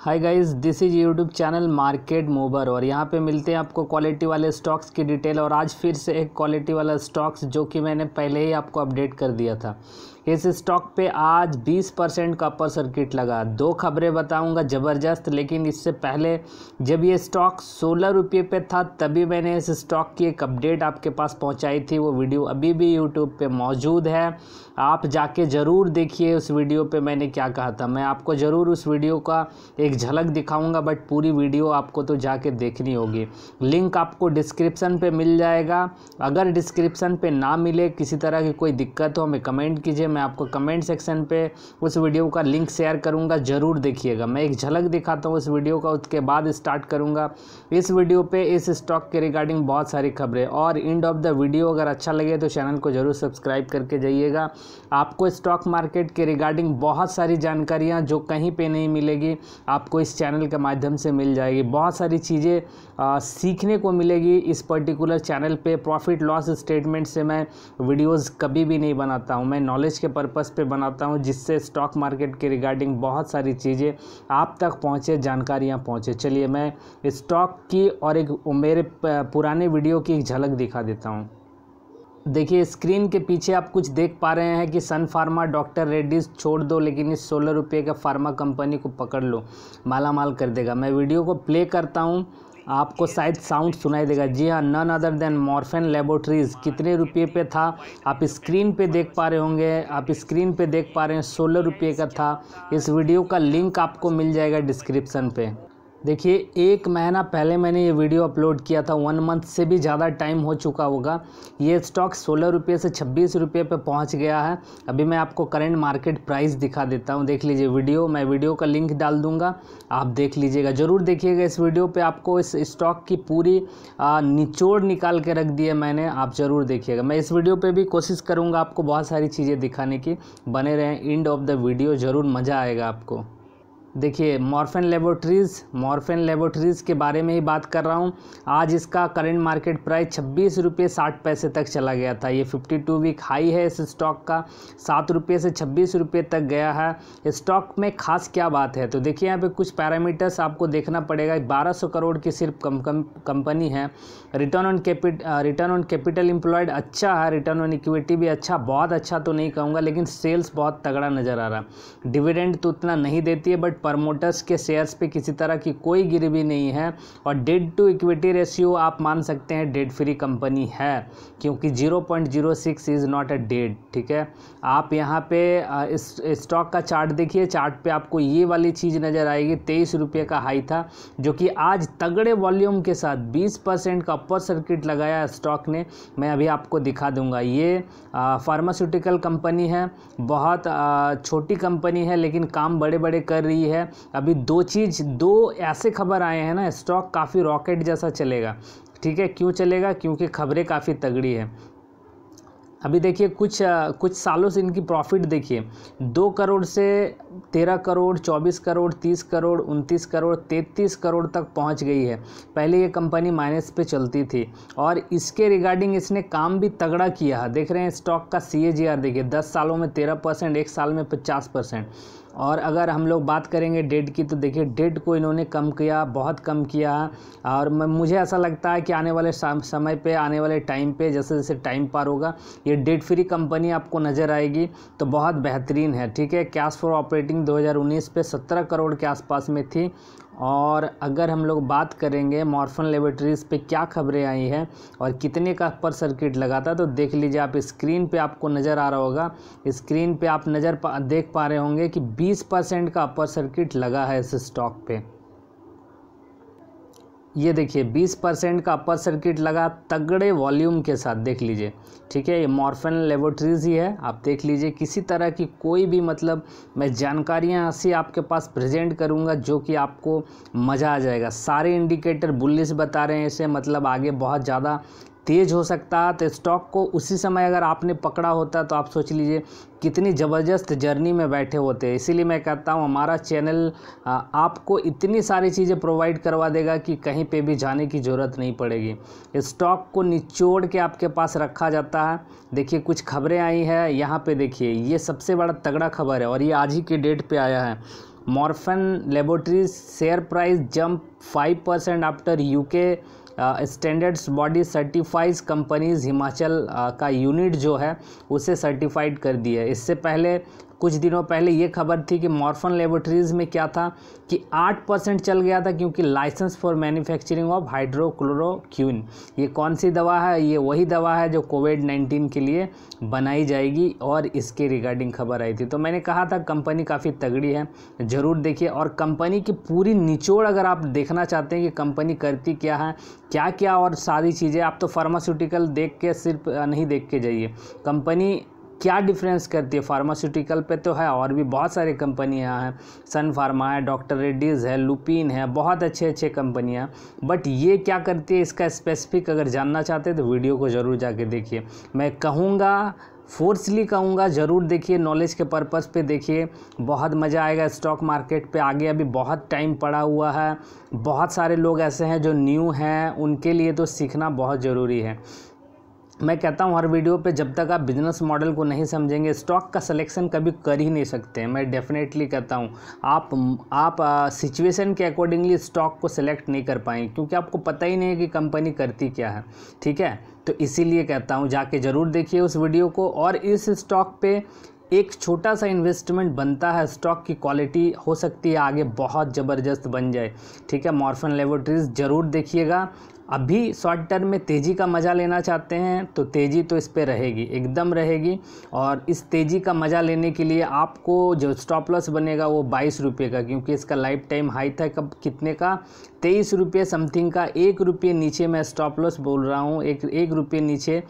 hi guys this is YouTube channel market मोबर और यहाँ पे मिलते हैं आपको क्वालिटी वाले स्टॉक्स की डिटेल और आज फिर से एक क्वालिटी वाला स्टॉक्स जो कि मैंने पहले ही आपको अपडेट कर दिया था इस स्टॉक पे आज 20 परसेंट का अपर सर्किट लगा दो खबरें बताऊंगा ज़बरदस्त लेकिन इससे पहले जब ये स्टॉक सोलह रुपये पे था तभी मैंने इस स्टॉक की एक अपडेट आपके पास पहुंचाई थी वो वीडियो अभी भी यूट्यूब पे मौजूद है आप जाके ज़रूर देखिए उस वीडियो पे मैंने क्या कहा था मैं आपको ज़रूर उस वीडियो का एक झलक दिखाऊँगा बट पूरी वीडियो आपको तो जाके देखनी होगी लिंक आपको डिस्क्रिप्सन पर मिल जाएगा अगर डिस्क्रिप्सन पर ना मिले किसी तरह की कोई दिक्कत हो हमें कमेंट कीजिए मैं आपको कमेंट सेक्शन पे उस वीडियो का लिंक शेयर करूंगा ज़रूर देखिएगा मैं एक झलक दिखाता हूँ उस वीडियो का उसके बाद स्टार्ट करूंगा इस वीडियो पे इस स्टॉक के रिगार्डिंग बहुत सारी खबरें और एंड ऑफ द वीडियो अगर अच्छा लगे तो चैनल को ज़रूर सब्सक्राइब करके जाइएगा आपको स्टॉक मार्केट के रिगार्डिंग बहुत सारी जानकारियाँ जो कहीं पर नहीं मिलेगी आपको इस चैनल के माध्यम से मिल जाएगी बहुत सारी चीज़ें सीखने को मिलेगी इस पर्टिकुलर चैनल पर प्रॉफिट लॉस स्टेटमेंट से मैं वीडियोज़ कभी भी नहीं बनाता हूँ मैं नॉलेज के के पर्पज़ पे बनाता हूँ जिससे स्टॉक मार्केट के रिगार्डिंग बहुत सारी चीज़ें आप तक पहुँचे जानकारियाँ पहुँचे चलिए मैं स्टॉक की और एक मेरे पुराने वीडियो की झलक दिखा देता हूँ देखिए स्क्रीन के पीछे आप कुछ देख पा रहे हैं कि सन फार्मा डॉक्टर रेड्डीज छोड़ दो लेकिन इस सोलह रुपये का फार्मा कंपनी को पकड़ लो माला माल कर देगा मैं वीडियो को प्ले करता हूँ आपको शायद साउंड सुनाई देगा जी हाँ none other than Morepen Laboratories कितने रुपये पे था आप स्क्रीन पे देख पा रहे होंगे आप स्क्रीन पे देख पा रहे हैं सोलह रुपये का था इस वीडियो का लिंक आपको मिल जाएगा डिस्क्रिप्सन पे देखिए एक महीना पहले मैंने ये वीडियो अपलोड किया था वन मंथ से भी ज़्यादा टाइम हो चुका होगा ये स्टॉक सोलह रुपये से छब्बीस रुपये पे पहुंच गया है अभी मैं आपको करेंट मार्केट प्राइस दिखा देता हूँ देख लीजिए वीडियो मैं वीडियो का लिंक डाल दूँगा आप देख लीजिएगा ज़रूर देखिएगा इस वीडियो पर आपको इस स्टॉक की पूरी निचोड़ निकाल के रख दिया मैंने आप ज़रूर देखिएगा मैं इस वीडियो पर भी कोशिश करूँगा आपको बहुत सारी चीज़ें दिखाने की बने रहें एंड ऑफ द वीडियो ज़रूर मज़ा आएगा आपको देखिए मॉर्फेन लेबोरेटरीज़ मॉर्फेन लेबोरेटरीज़ के बारे में ही बात कर रहा हूँ आज इसका करंट मार्केट प्राइस छब्बीस रुपये साठ पैसे तक चला गया था ये फिफ्टी टू वीक हाई है इस स्टॉक का सात रुपये से छब्बीस रुपये तक गया है स्टॉक में खास क्या बात है तो देखिए यहाँ पे कुछ पैरामीटर्स आपको देखना पड़ेगा बारह सौ करोड़ की सिर्फ कम कम कंपनी है return on capital return on capital employed अच्छा है रिटर्न ऑन इक्विटी भी अच्छा बहुत अच्छा तो नहीं कहूँगा लेकिन सेल्स बहुत तगड़ा नज़र आ रहा है डिविडेंड तो उतना नहीं देती है बट प्रमोटर्स के शेयर्स पे किसी तरह की कोई गिरवी नहीं है और डेड टू इक्विटी रेशियो आप मान सकते हैं डेड फ्री कंपनी है क्योंकि 0.06 इज़ नॉट अ डेड ठीक है आप यहाँ पे इस स्टॉक का चार्ट देखिए चार्ट पे आपको ये वाली चीज़ नज़र आएगी तेईस रुपये का हाई था जो कि आज तगड़े वॉल्यूम के साथ बीस परसेंट का अपर सर्किट लगाया स्टॉक ने मैं अभी आपको दिखा दूंगा ये फार्मास्यूटिकल कंपनी है बहुत छोटी कंपनी है लेकिन काम बड़े बड़े कर रही रही है अभी दो चीज़ दो ऐसे खबर आए हैं ना स्टॉक काफ़ी रॉकेट जैसा चलेगा ठीक है क्यों चलेगा क्योंकि खबरें काफ़ी तगड़ी है अभी देखिए कुछ कुछ सालों से इनकी प्रॉफिट देखिए दो करोड़ से तेरह करोड़ चौबीस करोड़ तीस करोड़ उनतीस करोड़ तैंतीस करोड़ तक पहुंच गई है पहले ये कंपनी माइनस पे चलती थी और इसके रिगार्डिंग इसने काम भी तगड़ा किया है देख रहे हैं स्टॉक का सी देखिए दस सालों में तेरह परसेंट एक साल में पचास परसेंट और अगर हम लोग बात करेंगे डेट की तो देखिए डेट को इन्होंने कम किया बहुत कम किया और मुझे ऐसा लगता है कि आने वाले समय पे आने वाले टाइम पे जैसे जैसे टाइम पार होगा ये डेट फ्री कंपनी आपको नज़र आएगी तो बहुत बेहतरीन है ठीक है कैश फॉर ऑपरेटिंग 2019 पे 17 करोड़ के आसपास में थी और अगर हम लोग बात करेंगे मॉर्फन लेबोरेटरीज़ पे क्या खबरें आई हैं और कितने का पर सर्किट लगा था तो देख लीजिए आप स्क्रीन पे आपको नज़र आ रहा होगा स्क्रीन पे आप नज़र पा, देख पा रहे होंगे कि 20 परसेंट का अपर सर्किट लगा है इस स्टॉक पे ये देखिए 20 परसेंट का अपर सर्किट लगा तगड़े वॉल्यूम के साथ देख लीजिए ठीक है ये मॉर्फेन लेबोरेटरीज ही है आप देख लीजिए किसी तरह की कोई भी मतलब मैं जानकारियाँ ऐसी आपके पास प्रेजेंट करूँगा जो कि आपको मज़ा आ जाएगा सारे इंडिकेटर बुलिस बता रहे हैं इसे मतलब आगे बहुत ज़्यादा तेज़ हो सकता तो स्टॉक को उसी समय अगर आपने पकड़ा होता तो आप सोच लीजिए कितनी ज़बरदस्त जर्नी में बैठे होते हैं इसीलिए मैं कहता हूँ हमारा चैनल आपको इतनी सारी चीज़ें प्रोवाइड करवा देगा कि कहीं पे भी जाने की ज़रूरत नहीं पड़ेगी स्टॉक को निचोड़ के आपके पास रखा जाता है देखिए कुछ खबरें आई हैं यहाँ पे देखिए ये सबसे बड़ा तगड़ा खबर है और ये आज ही के डेट पर आया है Morepen Laboratories share price jump five percent after UK standards body certifies companies Himachal का यूनिट जो है उसे सर्टिफाइड कर दी है इससे पहले कुछ दिनों पहले ये खबर थी कि मॉर्फन लेबोरेटरीज़ में क्या था कि आठ परसेंट चल गया था क्योंकि license for manufacturing of hydroxychloroquine ये कौन सी दवा है ये वही दवा है जो कोविड नाइन्टीन के लिए बनाई जाएगी और इसके रिगार्डिंग खबर आई थी तो मैंने कहा था कंपनी काफ़ी तगड़ी है ज़रूर देखिए और कंपनी की पूरी निचोड़ अगर आप देखना चाहते हैं कि कंपनी करती क्या है क्या क्या और सारी चीज़ें आप तो फार्मास्यूटिकल देख के सिर्फ नहीं देख के जाइए कंपनी क्या डिफरेंस करती है फार्मास्यूटिकल पे तो है और भी बहुत सारी कंपनियां हैं सन फार्मा है डॉक्टर रेड्डीज़ है लुपिन है बहुत अच्छे अच्छे कंपनियां बट ये क्या करती है इसका स्पेसिफिक अगर जानना चाहते हैं तो वीडियो को ज़रूर जाके देखिए मैं कहूँगा फोर्सली कहूँगा ज़रूर देखिए नॉलेज के पर्पज़ पे देखिए बहुत मज़ा आएगा स्टॉक मार्केट पे आगे अभी बहुत टाइम पड़ा हुआ है बहुत सारे लोग ऐसे हैं जो न्यू हैं उनके लिए तो सीखना बहुत ज़रूरी है मैं कहता हूँ हर वीडियो पे जब तक आप बिजनेस मॉडल को नहीं समझेंगे स्टॉक का सिलेक्शन कभी कर ही नहीं सकते मैं डेफिनेटली कहता हूँ आप आप सिचुएशन के अकॉर्डिंगली स्टॉक को सिलेक्ट नहीं कर पाएंगे क्योंकि आपको पता ही नहीं है कि कंपनी करती क्या है ठीक है तो इसीलिए कहता हूँ जाके ज़रूर देखिए उस वीडियो को और इस स्टॉक पर एक छोटा सा इन्वेस्टमेंट बनता है स्टॉक की क्वालिटी हो सकती है आगे बहुत ज़बरदस्त बन जाए ठीक है मॉर्फन लेबोरेटरीज ज़रूर देखिएगा अभी शॉर्ट टर्म में तेज़ी का मज़ा लेना चाहते हैं तो तेज़ी तो इस पर रहेगी एकदम रहेगी और इस तेज़ी का मज़ा लेने के लिए आपको जो स्टॉप लॉस बनेगा वो बाईस रुपये का क्योंकि इसका लाइफ टाइम हाई था कब कितने का तेईस रुपये समथिंग का एक रुपये नीचे मैं स्टॉप लॉस बोल रहा हूँ एक एक रुपये नीचे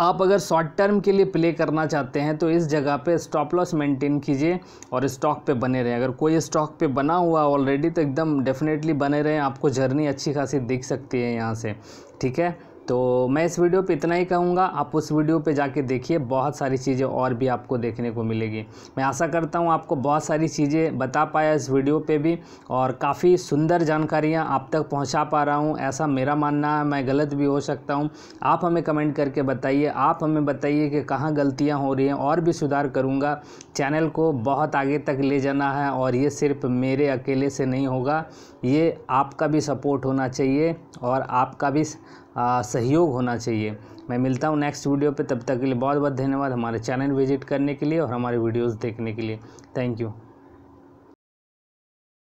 आप अगर शॉर्ट टर्म के लिए प्ले करना चाहते हैं तो इस जगह पे स्टॉप लॉस मेंटेन कीजिए और स्टॉक पे बने रहें अगर कोई स्टॉक पे बना हुआ ऑलरेडी तो एकदम डेफिनेटली बने रहें आपको जर्नी अच्छी खासी दिख सकती है यहाँ से ठीक है तो मैं इस वीडियो पे इतना ही कहूँगा आप उस वीडियो पे जाके देखिए बहुत सारी चीज़ें और भी आपको देखने को मिलेगी मैं आशा करता हूँ आपको बहुत सारी चीज़ें बता पाया इस वीडियो पे भी और काफ़ी सुंदर जानकारियाँ आप तक पहुँचा पा रहा हूँ ऐसा मेरा मानना है मैं गलत भी हो सकता हूँ आप हमें कमेंट करके बताइए आप हमें बताइए कि कहाँ गलतियाँ हो रही हैं और भी सुधार करूँगा चैनल को बहुत आगे तक ले जाना है और ये सिर्फ मेरे अकेले से नहीं होगा ये आपका भी सपोर्ट होना चाहिए और आपका भी आ, सहयोग होना चाहिए मैं मिलता हूँ नेक्स्ट वीडियो पे तब तक के लिए बहुत बहुत धन्यवाद हमारे चैनल विजिट करने के लिए और हमारे वीडियोज़ देखने के लिए थैंक यू